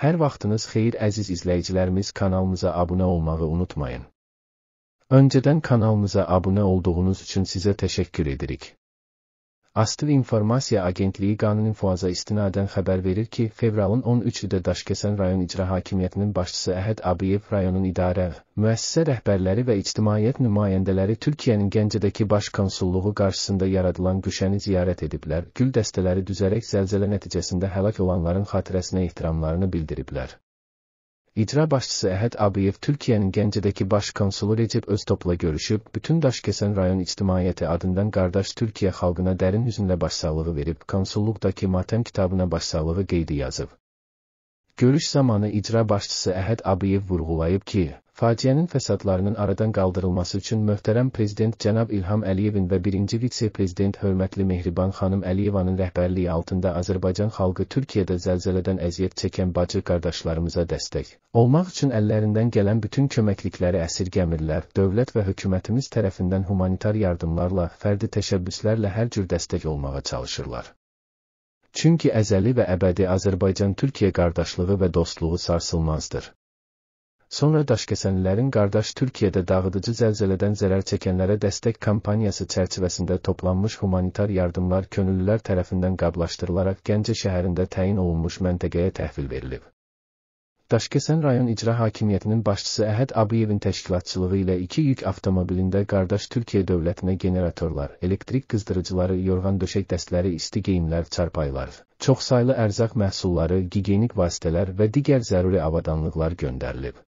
Hər vaxtınız xeyir əziz izləyicilərimiz kanalımıza abunə olmağı unutmayın. Öncədən kanalımıza abunə olduğunuz üçün sizə təşəkkür edirik. Astiv İnformasiya Agentliyi qanun-infuaza istinadən xəbər verir ki, fevralın 13-də Daşkəsən rayon icra hakimiyyətinin başçısı Əhəd Abiyev rayonun idarə, müəssisə rəhbərləri və ictimaiyyət nümayəndələri Türkiyənin Gəncədəki baş konsulluğu qarşısında yaradılan güşəni ziyarət ediblər, gül dəstələri düzərək zəlzələ nəticəsində həlak olanların xatirəsinə ehtiramlarını bildiriblər. İcra Başçısı Əhəd Abiyev Türkiyənin Gəncədəki Baş konsulu Recep Öztopla görüşüb, bütün Daşkəsən rayon ictimaiyyəti adından qardaş Türkiyə xalqına dərin hüznlə başsağlığı verib, konsulluqdakı matəm kitabına başsağlığı qeydi yazıb. Görüş zamanı icra başçısı Əhəd Abiyev vurğulayıb ki, Faciənin fəsadlarının aradan qaldırılması üçün möhtərəm prezident cənab İlham Əliyevin və birinci vitse-prezident hörmətli Mehriban xanım Əliyevanın rəhbərliyi altında Azərbaycan xalqı Türkiyədə zəlzələdən əziyyət çəkən bacı qardaşlarımıza dəstək olmaq üçün əllərindən gələn bütün köməklikləri əsirgəmirlər. Dövlət və hökumətimiz tərəfindən humanitar yardımlarla, fərdi təşəbbüslərlə hər cür dəstək olmağa çalışırlar. Çünki əzəli və əbədi Azərbaycan-Türkiyə qardaşlığı və dostluğu sarsılmazdır. Sonra daşkəsənlilərin qardaş Türkiyədə dağıdıcı zəlzələdən zərər çəkənlərə dəstək kampaniyası çərçivəsində toplanmış humanitar yardımlar könüllülər tərəfindən qablaşdırılaraq Gəncə şəhərində təyin olunmuş məntəqəyə təhvil verilib. Daşkəsən rayon icra hakimiyyətinin başçısı Əhəd Abiyevin təşkilatçılığı ilə iki yük avtomobilində qardaş Türkiyə dövlətinə generatorlar, elektrik qızdırıcıları, yorğan döşək dəstləri, isti geyimlər, çarpaylar, çoxsaylı ərzaq məhsulları, gigiyenik vasitələr və digər zəruri avadanlıqlar göndərilib.